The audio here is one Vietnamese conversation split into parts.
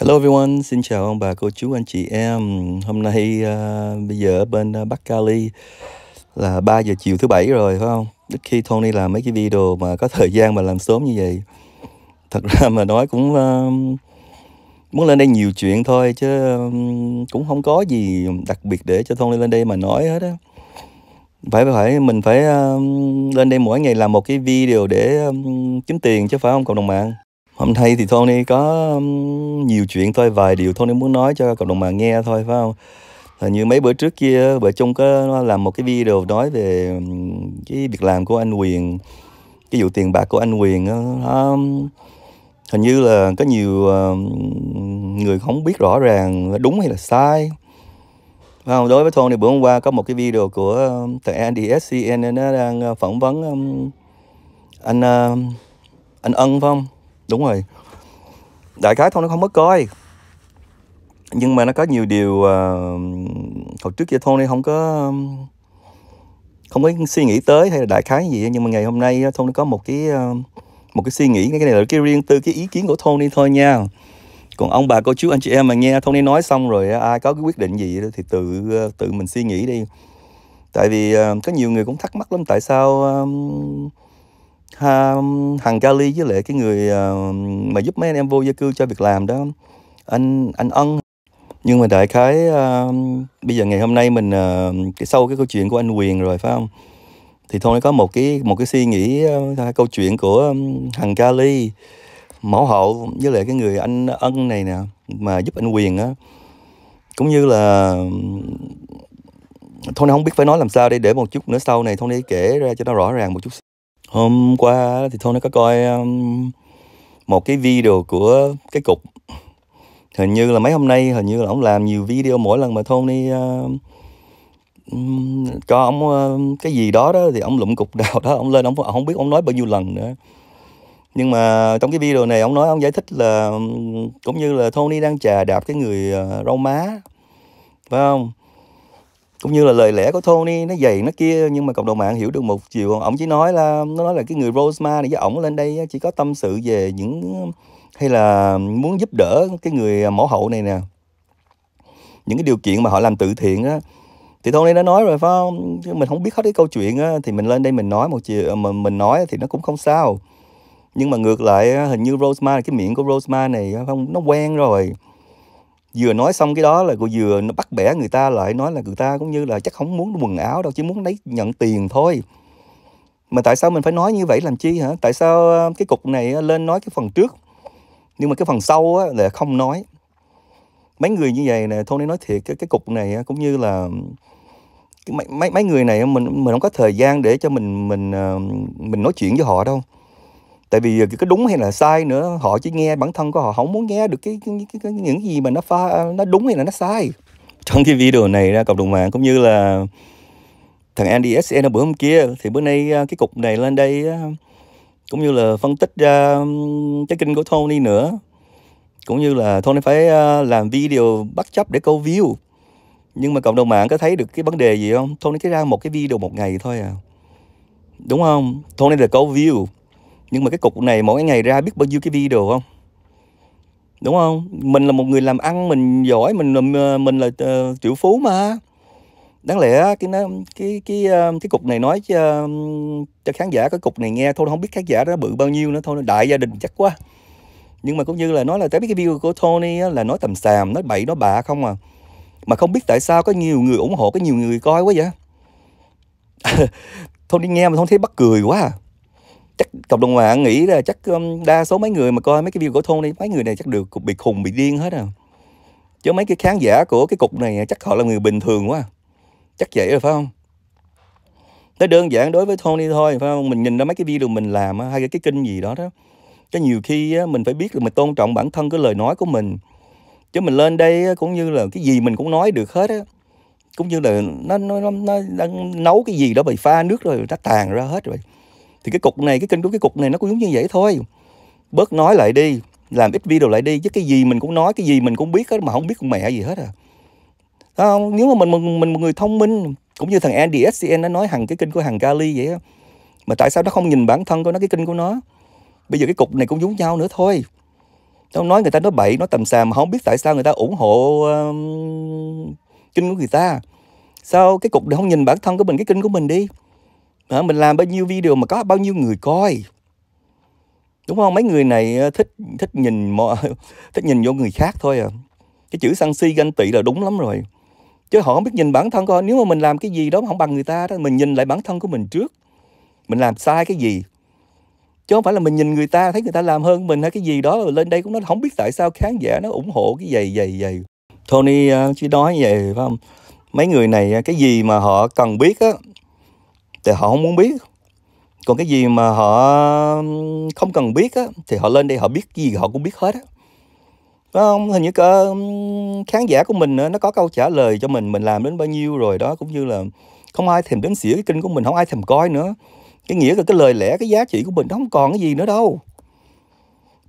Hello everyone, xin chào ông bà, cô chú, anh chị em Hôm nay uh, bây giờ ở bên à, Bắc Cali là 3 giờ chiều thứ bảy rồi phải không? Ít khi Tony làm mấy cái video mà có thời gian mà làm sớm như vậy Thật ra mà nói cũng uh, muốn lên đây nhiều chuyện thôi chứ um, cũng không có gì đặc biệt để cho Tony lên đây mà nói hết á phải phải mình phải um, lên đây mỗi ngày làm một cái video để um, kiếm tiền chứ phải không cộng đồng mạng Hôm nay thì Tony có nhiều chuyện thôi, vài điều Tony muốn nói cho cộng đồng mạng nghe thôi phải không? Hình như mấy bữa trước kia vợ chung có làm một cái video nói về cái việc làm của anh Quyền, cái vụ tiền bạc của anh Quyền đó. Hình như là có nhiều người không biết rõ ràng đúng hay là sai. Phải không? Đối với Tony bữa hôm qua có một cái video của tờ NDSCN nó đang ờ, phỏng vấn anh anh Ân phải không? đúng rồi đại khái thôi nó không mất coi nhưng mà nó có nhiều điều uh, hồi trước kia thôn này không có không có suy nghĩ tới hay là đại khái gì nhưng mà ngày hôm nay thôn nó có một cái uh, một cái suy nghĩ cái này là cái riêng tư cái ý kiến của thôn đi thôi nha còn ông bà cô chú anh chị em mà nghe thôn đi nói xong rồi ai có cái quyết định gì thì tự ờ, tự mình suy nghĩ đi tại vì uh, có nhiều người cũng thắc mắc lắm tại sao uh, ha, thằng Cali với lại cái người ờ, mà giúp mấy anh em vô gia cư cho việc làm đó anh anh ân nhưng mà đại khái uh, bây giờ ngày hôm nay mình uh, cái sau cái câu chuyện của anh Quyền rồi phải không thì thôi có một cái một cái suy nghĩ uh, câu chuyện của um, thằng Cali mẫu hậu với lại cái người anh ân này nè mà giúp anh Quyền á cũng như là Tony không biết phải nói làm sao đây để một chút nữa sau này đi kể ra cho nó rõ ràng một chút hôm qua thì Thôn nó có coi um, một cái video của cái cục hình như là mấy hôm nay hình như là ông làm nhiều video mỗi lần mà Thôn đi uh, um, cho ông uh, cái gì đó đó thì ông lụm cục đào đó ông lên ông không biết ông nói bao nhiêu lần nữa nhưng mà trong cái video này ông nói ông giải thích là um, cũng như là thôn đi đang chà đạp cái người uh, rau má phải không cũng như là lời lẽ của Tony nó dày nó kia nhưng mà cộng đồng mạng hiểu được một chiều ổng chỉ nói là nó nói là cái người Rosema này với ổng lên đây chỉ có tâm sự về những hay là muốn giúp đỡ cái người mẫu hậu này nè những cái điều kiện mà họ làm từ thiện á thì Tony đã nói rồi phải không mình không biết hết cái câu chuyện á thì mình lên đây mình nói một chiều mà mình nói thì nó cũng không sao nhưng mà ngược lại hình như Rosema cái miệng của Rosema này không nó quen rồi vừa nói xong cái đó là cô vừa nó bắt bẻ người ta lại nói là người ta cũng như là chắc không muốn quần áo đâu chỉ muốn lấy nhận tiền thôi mà tại sao mình phải nói như vậy làm chi hả tại sao ờ, cái cục này ờ, lên nói cái phần trước nhưng mà cái phần sau á, là không nói mấy người như vậy nè Tony nói thiệt cái, cái cục này cũng như là mấy mấy người này mình mình không có thời gian để cho mình mình ờ, mình nói chuyện với họ đâu tại vì ờ, cái đúng hay là sai nữa họ chỉ nghe bản thân của họ không muốn nghe được cái, cái, cái, cái những gì mà nó pha ờ, nó đúng hay là nó sai trong cái video này ra cộng đồng mạng cũng như là thằng Andy SN bữa hôm kia thì bữa nay ờ, cái cục này lên đây cũng như là phân tích ra cái kinh của Tony nữa cũng như là Tony phải làm video bắt chấp để câu view nhưng mà cộng đồng mạng có thấy được cái vấn đề gì không Tony chỉ ra một cái video một ngày thôi à đúng không Tony là câu view nhưng mà cái cục này mỗi ngày ra biết bao nhiêu cái video không đúng không mình là một người làm ăn mình giỏi mình ờ, mình là uh, triệu phú mà đáng lẽ cái nó cái cái ờ, cái cục này nói cho, cho khán giả cái cục này nghe thôi không biết khán giả nó bự bao nhiêu nữa thôi đại gia đình chắc quá nhưng mà cũng như là nói là tại cái view của Tony là nói tầm xàm nói bậy nó bạ không à mà không biết tại sao có nhiều người ủng hộ có nhiều người coi quá vậy Tony nghe mà không thấy bắt cười quá à chắc cộng đồng mạng nghĩ là chắc um, đa số mấy người mà coi mấy cái video của thôn đi mấy người này chắc được bị khùng bị điên hết à chứ mấy cái khán giả của cái cục này chắc họ là người bình thường quá chắc vậy rồi phải không nó đơn giản đối với Tony thôi phải không mình nhìn ra mấy cái video mình làm hay cái kênh gì đó đó cái nhiều khi mình phải biết là mình tôn trọng bản thân cái lời nói của mình chứ mình lên đây cũng như là cái gì mình cũng nói được hết á cũng như là nó nó nó, nó đang nấu cái gì đó bị pha nước rồi nó tàn ra hết rồi thì cái cục này cái kênh của cái cục này nó cũng giống như vậy thôi bớt nói lại đi làm ít video lại đi chứ cái gì mình cũng nói cái gì mình cũng biết hết mà không biết con mẹ gì hết à không? nếu mà mình mình, mình một người thông minh cũng như thằng Andy SCN nó nói hằng cái kênh của hàng Kali vậy á mà tại sao nó không nhìn bản thân của nó cái kênh của nó bây giờ cái cục này cũng giống nhau nữa thôi nó nói người ta nói bậy nói tầm xàm mà không biết tại sao người ta ủng hộ um, kinh của người ta sao cái cục này không nhìn bản thân của mình cái kinh của mình đi à, mình làm bao nhiêu video mà có bao nhiêu người coi đúng không mấy người này ờ, thích thích nhìn mọi thích nhìn vô người khác thôi à cái chữ sân si ganh tị là đúng lắm rồi chứ họ không biết nhìn bản thân coi nếu mà mình làm cái gì đó mà không bằng người ta đó mình nhìn lại bản thân của mình trước mình làm sai cái gì chứ không phải là mình nhìn người ta thấy người ta làm hơn mình hay cái gì đó rồi lên đây cũng nó không biết tại sao khán giả nó ủng hộ cái giày giày giày Tony ờ, chỉ nói vậy phải không mấy người này ờ, cái gì mà họ cần biết á thì họ không muốn biết còn cái gì mà họ không cần biết á, thì họ lên đây họ biết gì họ cũng biết hết á không hình như cả khán giả của mình nó có câu trả lời cho mình mình làm đến bao nhiêu rồi đó cũng như là không ai thèm đến xỉa cái kênh của mình không ai thèm coi nữa cái nghĩa là cái lời lẽ cái giá trị của mình nó không còn cái gì nữa đâu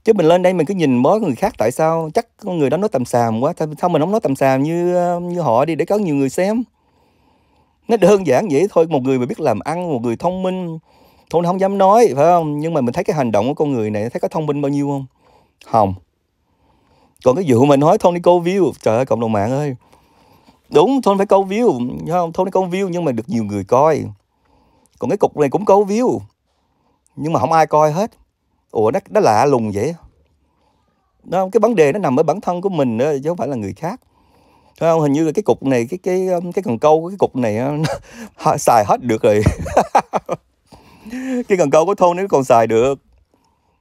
chứ mình lên đây mình cứ nhìn mớ người khác tại sao chắc người đó nói tầm xàm quá sao mình không nói tầm xàm như như họ đi để có nhiều người xem nó đơn giản vậy thôi một người mà biết làm ăn một người thông minh thôi không dám nói phải không nhưng mà mình thấy cái hành động của con người này thấy có thông minh bao nhiêu không không còn cái vụ mà nói Tony câu view trời ơi cộng đồng mạng ơi đúng Tony phải câu view không Tony câu view nhưng mà được nhiều người coi còn cái cục này cũng câu view nhưng mà không ai coi hết ủa nó nó lạ lùng vậy đó cái vấn đề nó nằm ở bản thân của mình đó, chứ không phải là người khác phải không hình như là cái cục này cái cái um, cái cần câu của cái cục này uh, nó, xài hết được rồi cái cần câu của thôn nó còn xài được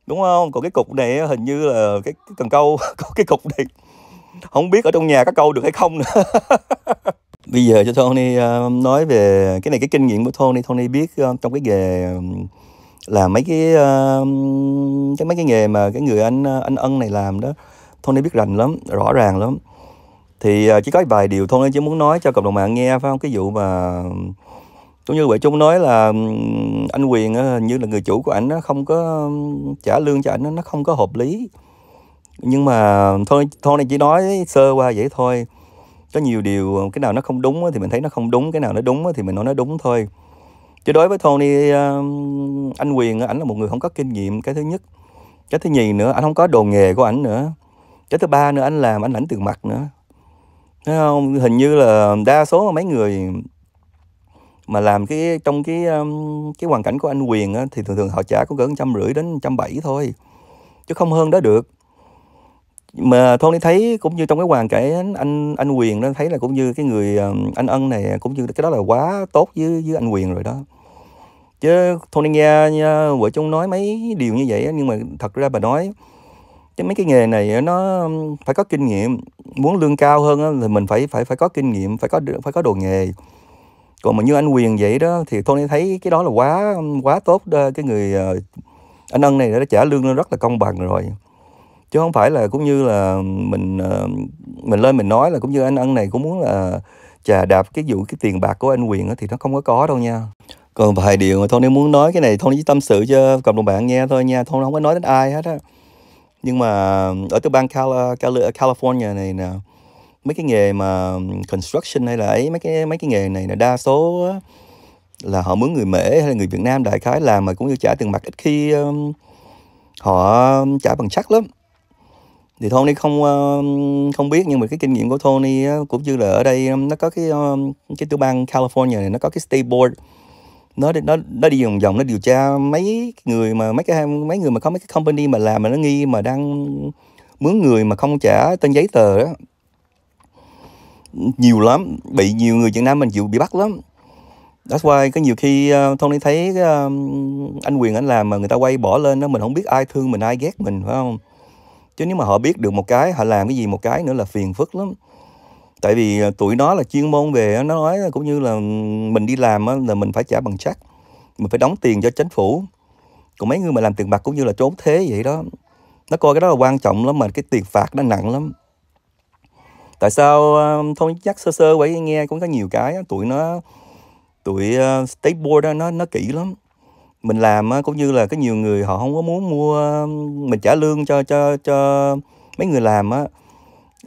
đúng không còn cái cục này uh, hình như là cái, cái cần câu có cái cục này không biết ở trong nhà có câu được hay không nữa bây giờ cho Tony um, nói về cái này cái kinh nghiệm của Tony Tony biết um, trong cái nghề là mấy cái cái mấy cái nghề mà cái người anh uh, anh ân này làm đó Tony biết rành lắm rõ ràng lắm thì à, chỉ có vài điều thôi chứ muốn nói cho cộng đồng mạng nghe phải không cái vụ mà cũng như vậy chung nói là anh quyền như là người chủ của ảnh nó không có trả lương cho ảnh nó không có hợp lý nhưng mà thôi thôi này chỉ nói sơ qua vậy thôi có nhiều điều cái nào nó không đúng thì mình thấy nó không đúng cái nào nó đúng thì mình nói nó đúng thôi chứ đối với Tony anh Quyền ảnh là một người không có kinh nghiệm cái thứ nhất cái thứ nhì nữa anh không có đồ nghề của ảnh nữa cái thứ ba nữa anh làm anh lãnh tiền mặt nữa thấy không hình như là đa số mấy người mà làm cái trong cái um, cái hoàn cảnh của anh Quyền á, thì thường thường họ trả cũng gần trăm rưỡi đến trăm bảy thôi chứ không hơn đó được mà đi thấy cũng như trong cái hoàn cảnh anh anh Quyền đó thấy là cũng như cái người um, anh Ân này cũng như cái đó là quá tốt với với anh Quyền rồi đó chứ Tony nghe, nghe vợ chung nói mấy điều như vậy nhưng mà thật ra bà nói cái mấy cái nghề này nó phải có kinh nghiệm muốn lương cao hơn thì mình phải phải phải có kinh nghiệm phải có phải có đồ nghề còn mà như anh quyền vậy đó thì tôi thấy cái đó là quá quá tốt đó. cái người ờ, anh ân này đã trả lương rất là công bằng rồi chứ không phải là cũng như là mình ờ, mình lên mình nói là cũng như anh ân này cũng muốn là trà đạp cái vụ cái tiền bạc của anh quyền thì nó không có có đâu nha còn vài điều mà Tony muốn nói cái này Tony chỉ tâm sự cho cộng đồng bạn nghe thôi nha Tony không có nói đến ai hết á nhưng mà ở tiểu bang Cal Cali- California này nè mấy cái nghề mà construction hay là ấy mấy cái mấy cái nghề này là đa số là họ mướn người mỹ hay là người Việt Nam đại khái làm mà cũng như trả tiền mặt ít khi um, họ trả bằng chắc lắm thì Tony không uh, không biết nhưng mà cái kinh nghiệm của Tony cũng như là ở đây nó có cái uh, cái tiểu bang California này nó có cái state board nó nó nó đi vòng vòng nó điều tra mấy người mà mấy cái mấy người mà có mấy cái company mà làm mà nó nghi mà đang mướn người mà không trả tên giấy tờ đó nhiều lắm bị nhiều người Việt Nam mình chịu bị bắt lắm That's why có nhiều khi uh, Tony thấy uh, anh Quyền anh làm mà người ta quay bỏ lên đó mình không biết ai thương mình ai ghét mình phải không chứ nếu mà họ biết được một cái họ làm cái gì một cái nữa là phiền phức lắm tại vì à, tụi nó là chuyên môn về nó nói cũng như là mình đi làm là mình phải trả bằng chắc mình phải đóng tiền cho chính phủ còn mấy người mà làm tiền mặt cũng như là trốn thế vậy đó nó coi cái đó là quan trọng lắm mà cái tiền phạt nó nặng lắm tại sao à, thôi chắc sơ sơ vậy nghe cũng có nhiều cái tụi nó tụi à, state board đó, nó nó kỹ lắm mình làm cũng như là có nhiều người họ không có muốn mua mình trả lương cho cho cho mấy người làm á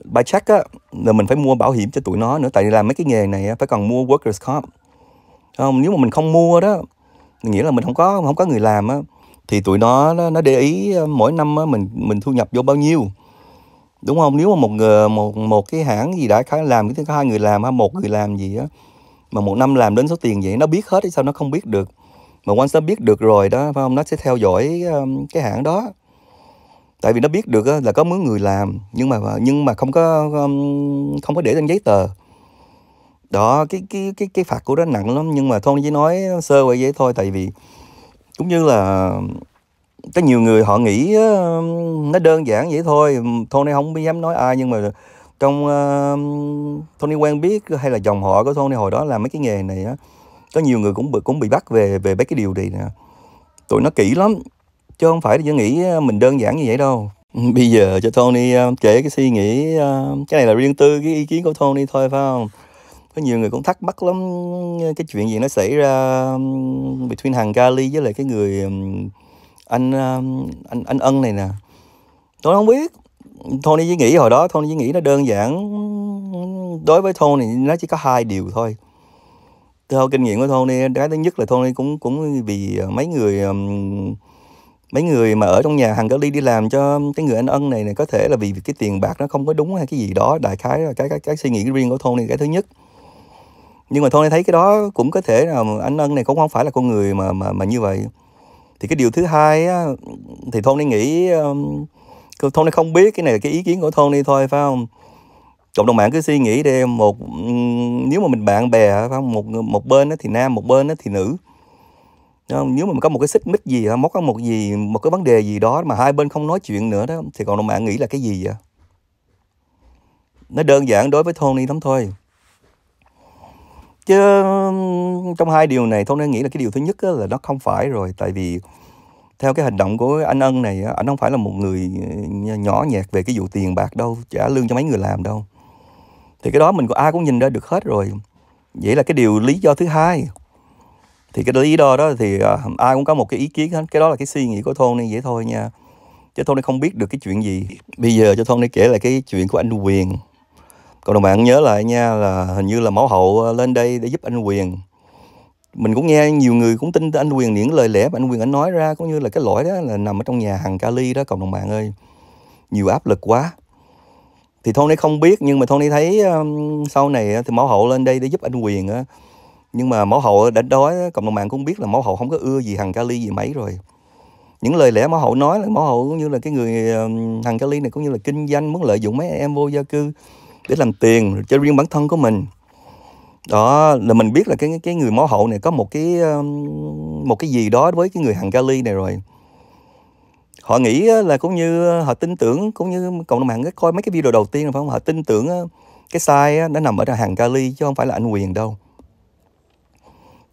bài check á là mình phải mua bảo hiểm cho tụi nó nữa tại vì làm mấy cái nghề này á, phải cần mua workers comp không nếu mà mình không mua đó nghĩa là mình không có không có người làm á thì tụi nó nó để ý ờ, mỗi năm á, mình mình thu nhập vô bao nhiêu đúng không nếu mà một người một một cái hãng gì đã khá làm cái có hai người làm ha một người làm gì á mà một năm làm đến số tiền vậy nó biết hết sao nó không biết được mà once nó biết được rồi đó phải không nó sẽ theo dõi cái hãng đó tại vì nó biết được là có mướn người làm nhưng mà nhưng mà không có um, không có để lên giấy tờ đó cái cái cái cái phạt của nó nặng lắm nhưng mà thôi chỉ nói sơ qua vậy thôi tại vì cũng như là có nhiều người họ nghĩ um, nó đơn giản vậy thôi Tony không dám nói ai nhưng mà trong uh, Tony quen biết hay là dòng họ của Tony hồi đó làm mấy cái nghề này á có nhiều người cũng bị cũng bị bắt về về mấy cái điều này nè tụi nó kỹ lắm chứ không phải là nghĩ ờ, mình đơn giản như vậy đâu ừ, bây giờ cho Tony ờ, kể cái suy nghĩ ờ, cái này là riêng tư cái ý kiến của Tony thôi phải không có nhiều người cũng thắc mắc lắm cái chuyện gì nó xảy ra between hàng Gali với lại cái người anh anh anh ân này nè tôi không biết Tony chỉ nghĩ hồi đó Tony chỉ nghĩ nó đơn giản đối với Tony nó chỉ có hai điều thôi theo kinh nghiệm của Tony cái thứ nhất là Tony cũng cũng vì mấy người mấy người mà ở trong nhà hàng Cali đi làm cho cái người anh ân này này có thể là vì cái tiền bạc nó không có đúng hay cái gì đó đại khái là cái cái, cái suy nghĩ riêng của thôn này cái thứ nhất nhưng mà thôn thấy cái đó cũng có thể là anh ân này cũng không phải là con người mà mà mà như vậy thì cái điều thứ hai á, thì thôn đi nghĩ um, thôn đi không biết cái này là cái ý kiến của thôn đi thôi phải không cộng đồng mạng cứ suy nghĩ đi một nếu mà mình bạn bè phải không một một bên đó thì nam một bên đó thì nữ không? Ờ, nếu mà có một cái xích mích gì mất có một gì một cái vấn đề gì đó mà hai bên không nói chuyện nữa đó thì còn bạn nghĩ là cái gì vậy nó đơn giản đối với Tony lắm thôi chứ trong hai điều này Tony nghĩ là cái điều thứ nhất là nó không phải rồi tại vì theo cái hành động của anh ân này anh không phải là một người ờ, nhỏ nhẹt về cái vụ tiền bạc đâu trả lương cho mấy người làm đâu thì cái đó mình có ai cũng nhìn ra được hết rồi vậy là cái điều lý do thứ hai thì cái lý do đó thì uh, ai cũng có một cái ý kiến hết cái đó là cái suy nghĩ của Tony vậy thôi nha chứ Tony không biết được cái chuyện gì bây giờ cho Tony kể là cái chuyện của anh Quyền còn đồng bạn nhớ lại nha là hình như là Mẫu hậu ờ, lên đây để giúp anh Quyền mình cũng nghe nhiều người cũng tin anh Quyền những lời lẽ mà anh Quyền anh nói ra cũng như là cái lỗi đó là nằm ở trong nhà hàng Cali đó cộng đồng mạng ơi nhiều áp lực quá thì Tony không biết nhưng mà Tony thấy um, sau này thì Mẫu hậu lên đây để giúp anh Quyền á uh, nhưng mà mẫu hậu đã đói cộng đồng mạng cũng biết là mẫu hậu không có ưa gì hằng kali gì mấy rồi những lời lẽ mẫu hậu nói là mẫu hậu cũng như là cái người hằng kali này cũng như là kinh doanh muốn lợi dụng mấy em vô gia cư để làm tiền cho riêng bản thân của mình đó là mình biết là cái cái người mẫu hậu này có một cái một cái gì đó với cái người hằng kali này rồi họ nghĩ là cũng như họ tin tưởng cũng như cộng đồng mạng coi mấy cái video đầu tiên là phải không họ tin tưởng cái sai nó nằm ở hàng kali chứ không phải là anh quyền đâu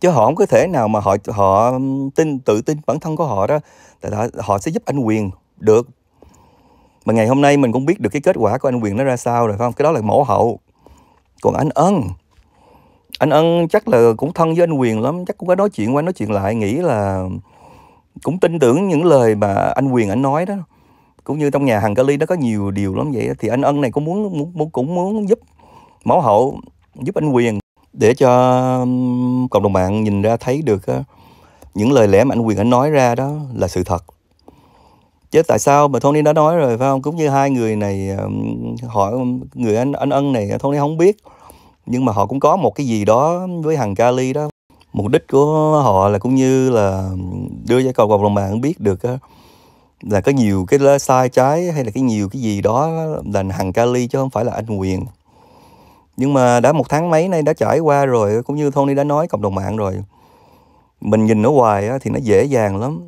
chứ họ không có thể nào mà họ họ tin tự tin bản thân của họ đó tại họ, họ sẽ giúp anh quyền được mà ngày hôm nay mình cũng biết được cái kết quả của anh quyền nó ra sao rồi phải không cái đó là mẫu hậu còn anh ân anh ân chắc là cũng thân với anh quyền lắm chắc cũng có nói chuyện qua nói chuyện lại nghĩ là cũng tin tưởng những lời mà anh quyền anh nói đó cũng như trong nhà hàng Cali nó có nhiều điều lắm vậy thì anh ân này cũng muốn, muốn cũng muốn giúp mẫu hậu giúp anh quyền để cho cộng đồng mạng nhìn ra thấy được những lời lẽ mà anh Quyền anh nói ra đó là sự thật chứ tại sao mà Tony đã nói rồi phải không cũng như hai người này hỏi người anh anh ân này Tony không biết nhưng mà họ cũng có một cái gì đó với hàng Cali đó mục đích của họ là cũng như là đưa cho cộng đồng mạng biết được là có nhiều cái sai trái hay là cái nhiều cái gì đó là hàng Cali chứ không phải là anh Quyền nhưng mà đã một tháng mấy nay đã trải qua rồi cũng như Tony đã nói cộng đồng mạng rồi mình nhìn nó hoài thì nó dễ dàng lắm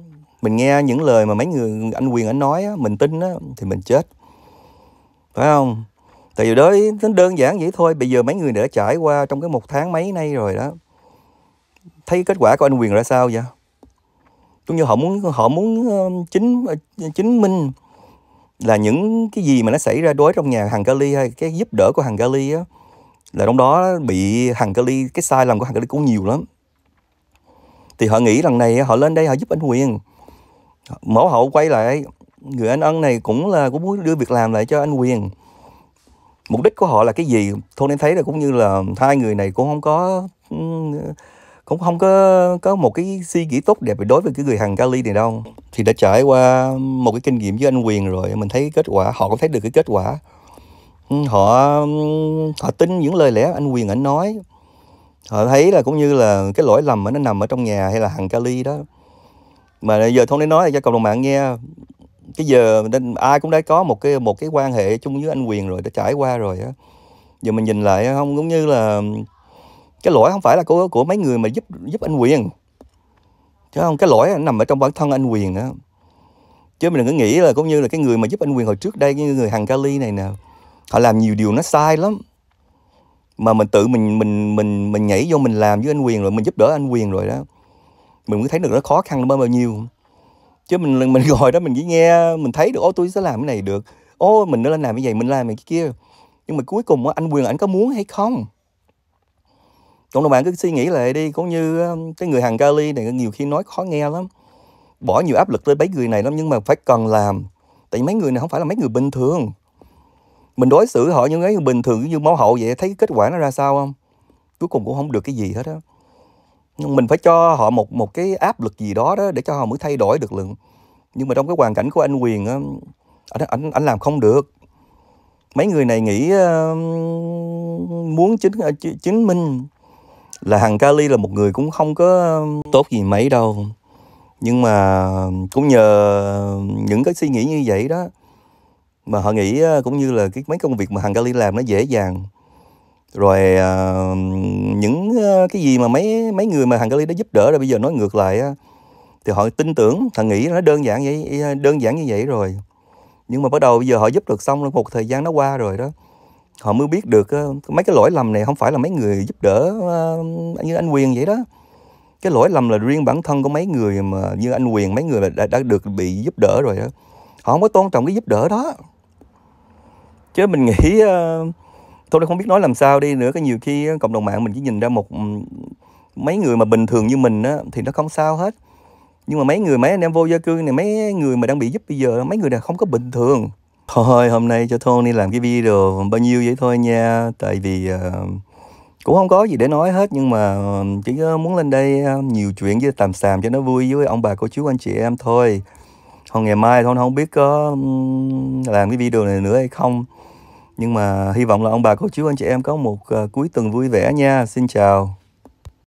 mình nghe những lời mà mấy người anh quyền anh nói mình tin thì mình chết phải không tại vì đó tính đơn giản vậy thôi bây giờ mấy người đã trải qua trong cái một tháng mấy nay rồi đó thấy kết quả của anh quyền ra sao vậy cũng như họ muốn họ muốn ờ, chính ờ, chứng minh là những cái gì mà nó xảy ra đối trong nhà hàng Gali hay cái giúp đỡ của hàng Gali á là trong đó bị hàng Cali cái sai lầm của hàng Cali cũng nhiều lắm thì họ nghĩ lần này họ lên đây họ giúp anh Huyền mẫu hậu quay lại người anh ân này cũng là cũng muốn đưa việc làm lại cho anh Huyền mục đích của họ là cái gì thôi em thấy là cũng như là hai người này cũng không có cũng không có có một cái suy nghĩ tốt đẹp đối với cái người hàng Cali này đâu thì đã trải qua một cái kinh nghiệm với anh Quyền rồi mình thấy kết quả họ cũng thấy được cái kết quả họ họ tin những lời lẽ anh quyền anh nói họ thấy là cũng như là cái lỗi lầm mà nó nằm ở trong nhà hay là hàng kali đó mà giờ thôi để nói cho cộng đồng mạng nghe cái giờ nên ai cũng đã có một cái một cái quan hệ chung với anh quyền rồi đã trải qua rồi á giờ mình nhìn lại không cũng như là cái lỗi không phải là của của mấy người mà giúp giúp anh quyền chứ không cái lỗi nằm ở trong bản thân anh quyền á chứ mình đừng có nghĩ là cũng như là cái người mà giúp anh quyền hồi trước đây cái người hàng kali này nè họ làm nhiều điều nó sai lắm mà mình tự mình mình mình mình nhảy vô mình làm với anh quyền rồi mình giúp đỡ anh quyền rồi đó mình mới thấy được nó khó khăn bao bao nhiêu chứ mình mình ngồi đó mình chỉ nghe mình thấy được ô tôi sẽ làm cái này được ô mình nó lên làm cái vậy mình làm cái kia nhưng mà cuối cùng anh quyền ảnh có muốn hay không cộng đồng bạn cứ suy nghĩ lại đi cũng như um, cái người hàng kali này nhiều khi nói khó nghe lắm bỏ nhiều áp lực lên mấy người này lắm nhưng mà phải cần làm tại vì mấy người này không phải là mấy người bình thường mình đối xử họ như ấy bình thường như mẫu hậu vậy thấy kết quả nó ra sao không cuối cùng cũng không được cái gì hết á nhưng mình phải cho họ một một cái áp lực gì đó đó để cho họ mới thay đổi được lượng nhưng mà trong cái hoàn cảnh của anh quyền anh, anh, anh làm không được mấy người này nghĩ uh, muốn chứng uh, ờ, chứng minh là thằng Kali là một người cũng không có ờ, tốt gì mấy đâu nhưng mà cũng nhờ những cái suy nghĩ như vậy đó mà họ nghĩ cũng như là cái mấy công việc mà hàng Gali làm nó dễ dàng rồi uh, những uh, cái gì mà mấy mấy người mà hàng Gali đã giúp đỡ rồi bây giờ nói ngược lại uh, thì họ tin tưởng họ nghĩ nó đơn giản vậy à, đơn giản như vậy rồi nhưng mà bắt đầu bây giờ họ giúp được xong rồi một thời gian nó qua rồi đó họ mới biết được uh, mấy cái lỗi lầm này không phải là mấy người giúp đỡ uh, như anh Quyền vậy đó cái lỗi lầm là riêng bản thân của mấy người mà như anh Quyền mấy người là đã, đã được bị giúp đỡ rồi đó họ không có tôn trọng cái giúp đỡ đó chứ mình nghĩ uh, tôi không biết nói làm sao đi nữa có nhiều khi cộng đồng mạng mình chỉ nhìn ra một mấy người mà bình thường như mình á, thì nó không sao hết nhưng mà mấy người mấy anh em vô gia cư này mấy người mà đang bị giúp bây giờ mấy người này không có bình thường thôi hôm nay cho Tony làm cái video bao nhiêu vậy thôi nha tại vì uh, cũng không có gì để nói hết nhưng mà ờ, chỉ muốn lên đây nhiều chuyện với tàm xàm cho nó vui với ông bà cô chú anh chị em thôi hôm ngày mai thôi không biết có làm cái video này nữa hay không nhưng mà hy vọng là ông bà cô chú anh chị em có một ờ, cuối tuần vui vẻ nha xin chào